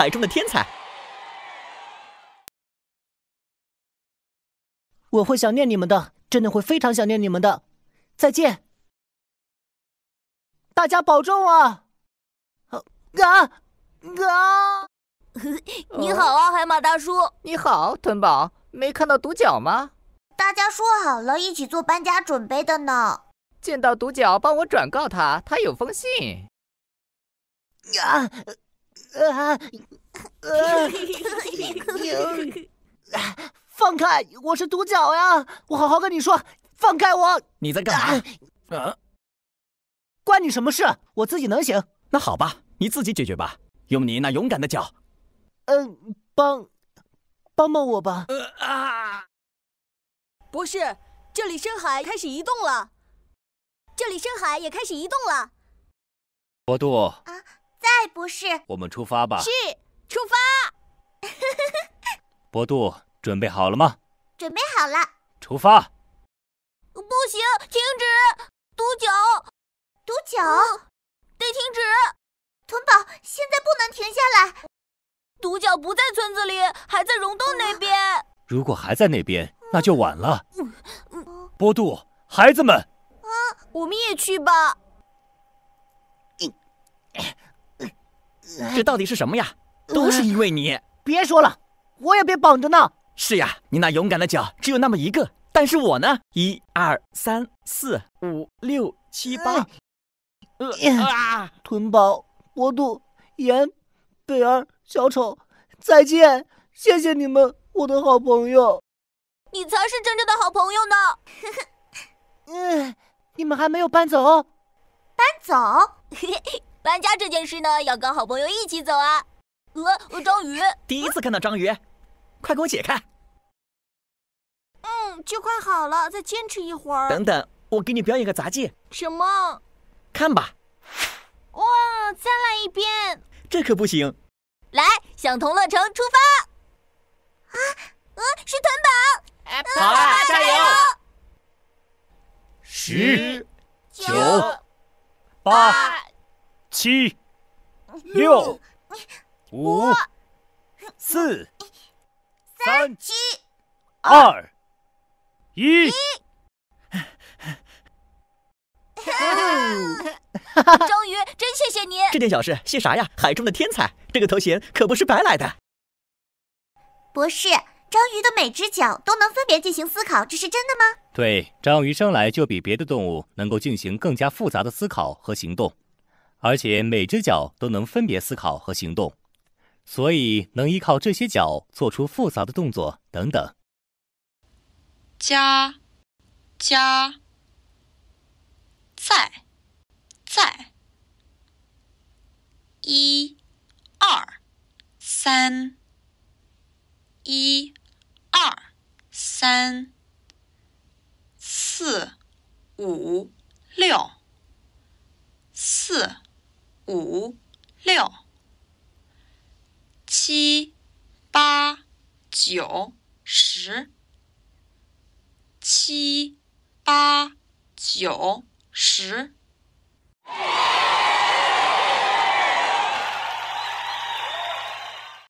海中的天才，我会想念你们的，真的会非常想念你们的。再见，大家保重啊！哦啊啊！你好啊，海马大叔。你好，豚宝，没看到独角吗？大家说好了，一起做搬家准备的呢。见到独角，帮我转告他，他有封信。啊！啊啊！放开！我是独角呀！我好好跟你说，放开我！你在干嘛？啊？关你什么事？我自己能行。那好吧，你自己解决吧，用你那勇敢的脚。嗯，帮，帮帮我吧。啊！博士，这里深海开始移动了。这里深海也开始移动了。国度。啊。再不是，我们出发吧。是，出发。波度，准备好了吗？准备好了。出发。不行，停止！独角，独角，得停止。豚宝，现在不能停下来。独角不在村子里，还在溶洞那边。如果还在那边，那就晚了。波度，孩子们。啊，我们也去吧。这到底是什么呀？都是因为你！别说了，我也被绑着呢。是呀，你那勇敢的脚只有那么一个，但是我呢？一二三四五六七八，呃啊！吞宝、博度、岩贝儿、小丑，再见！谢谢你们，我的好朋友。你才是真正的好朋友呢。嗯，你们还没有搬走？搬走。搬家这件事呢，要跟好朋友一起走啊！呃，章鱼，第一次看到章鱼，快给我解开。嗯，就快好了，再坚持一会儿。等等，我给你表演个杂技。什么？看吧。哇，再来一遍。这可不行。来，向同乐城出发。啊，呃，是吞本。七、六、五、四、三、七、二、一。哈哈，终于，真谢谢您。这点小事，谢啥呀？海中的天才，这个头衔可不是白来的。博士，章鱼的每只脚都能分别进行思考，这是真的吗？对，章鱼生来就比别的动物能够进行更加复杂的思考和行动。而且每只脚都能分别思考和行动，所以能依靠这些脚做出复杂的动作等等。加加在在一、二、三、一、二、三、四、五、六、四。五、六、七、八、九、十。七、八、九、十。